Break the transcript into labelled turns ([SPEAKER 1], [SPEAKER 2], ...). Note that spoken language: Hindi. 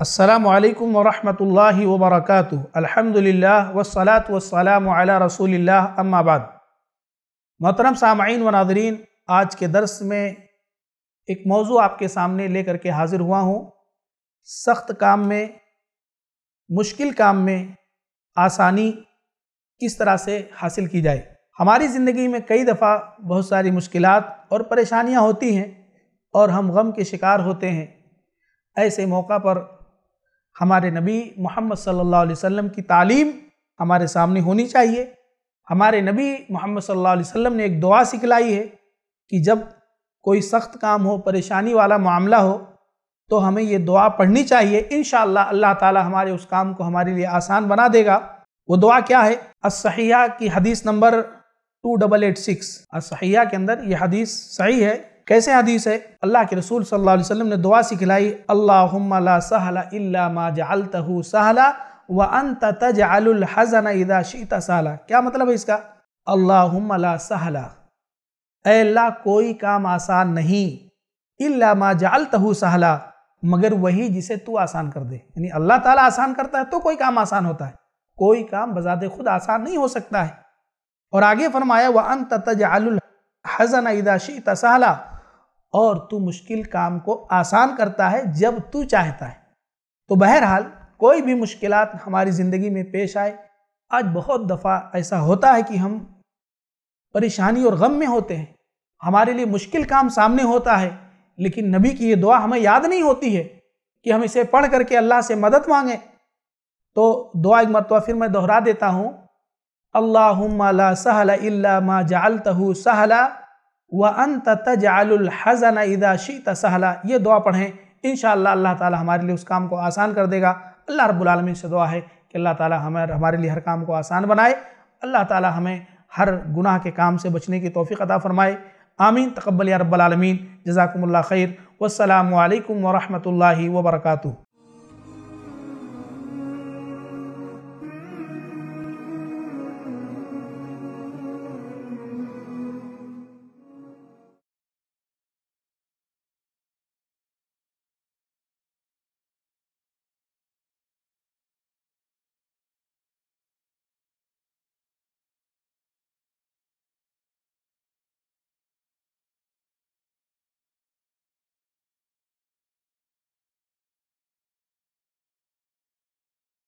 [SPEAKER 1] असलम वरहमल वबरक अलहमदिल्ला वसलात वसलाम रसूल अम्माबाद मोहतरम सामीन व नादरीन आज के दर्स में एक मौजू आपके सामने लेकर के हाजिर हुआ हूँ सख्त काम में मुश्किल काम में आसानी किस तरह से हासिल की जाए हमारी ज़िंदगी में कई दफ़ा बहुत सारी मुश्किल और परेशानियाँ होती हैं और हम गम के शिकार होते हैं ऐसे मौका पर हमारे नबी मोहम्मद सल्लल्लाहु अलैहि वसल्लम की तालीम हमारे सामने होनी चाहिए हमारे नबी मोहम्मद सल्लल्लाहु अलैहि वसल्लम ने एक दुआ सिखलाई है कि जब कोई सख्त काम हो परेशानी वाला मामला हो तो हमें ये दुआ पढ़नी चाहिए इन अल्लाह ताला हमारे उस काम को हमारे लिए आसान बना देगा वो दुआ क्या है असहिया की हदीस number two double eight six असहिया के अंदर यह हदीस सही है कैसे हदीस है अल्लाह के रसूल सल्लल्लाहु अलैहि वसल्लम ने दुआ सिखलाई अल्लाहुम्मा ला सहला इल्ला मा जअलतहु सहला व अंत तजअलुल हज़न इदा शीता सहला क्या मतलब है इसका अल्लाहुम्मा ला सहला अल्लाह कोई काम आसान नहीं इल्ला मा जअलतहु सहला मगर वही जिसे तू आसान कर दे यानी अल्लाह ताला आसान करता है तो कोई काम आसान होता है कोई काम बजात खुद आसान नहीं हो सकता है और आगे फरमाया व अंत तजअलुल हजन इदा शीत सहला और तू मुश्किल काम को आसान करता है जब तू चाहता है तो बहरहाल कोई भी मुश्किल हमारी ज़िंदगी में पेश आए आज बहुत दफ़ा ऐसा होता है कि हम परेशानी और गम में होते हैं हमारे लिए मुश्किल काम सामने होता है लेकिन नबी की ये दुआ हमें याद नहीं होती है कि हम इसे पढ़ करके अल्लाह से मदद मांगें तो दुआ एक मरतबा फिर मैं दोहरा देता हूँ अल्लाह ला सहला इल्ला मा जालतहू सहला व अंत तजाल हज़न इदा शीत सहला ये दुआ पढ़ें इन अल्लाह ताला हमारे लिए उस काम को आसान कर देगा अल्लाह रब्लमिन से दुआ है कि अल्लाह ताला हमें हमारे लिए हर काम को आसान बनाए अल्लाह ताला हमें हर गुनाह के काम से बचने की तोफ़ी अदा फ़रमाए आमीन तकबल रबालमीन जजाकमल खैर वसलम वरहमल वर्का